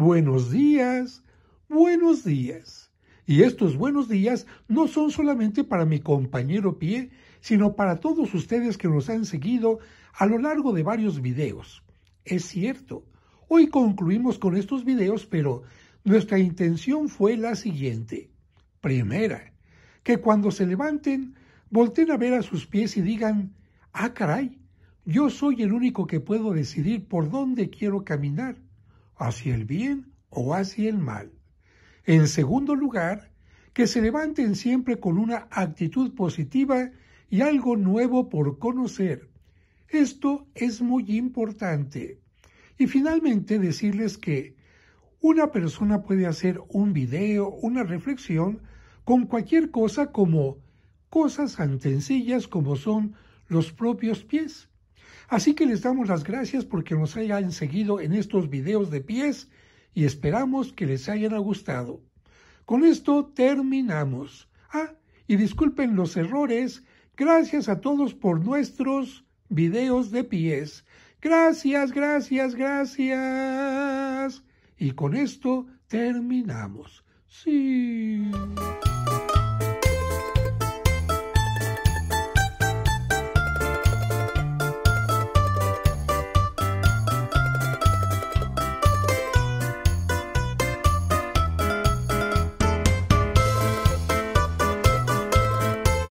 buenos días, buenos días. Y estos buenos días no son solamente para mi compañero pie, sino para todos ustedes que nos han seguido a lo largo de varios videos. Es cierto, hoy concluimos con estos videos, pero nuestra intención fue la siguiente. Primera, que cuando se levanten, volten a ver a sus pies y digan, ah caray, yo soy el único que puedo decidir por dónde quiero caminar hacia el bien o hacia el mal. En segundo lugar, que se levanten siempre con una actitud positiva y algo nuevo por conocer. Esto es muy importante. Y finalmente decirles que una persona puede hacer un video, una reflexión, con cualquier cosa como cosas tan sencillas como son los propios pies. Así que les damos las gracias porque nos hayan seguido en estos videos de pies y esperamos que les hayan gustado. Con esto terminamos. Ah, y disculpen los errores. Gracias a todos por nuestros videos de pies. Gracias, gracias, gracias. Y con esto terminamos. Sí.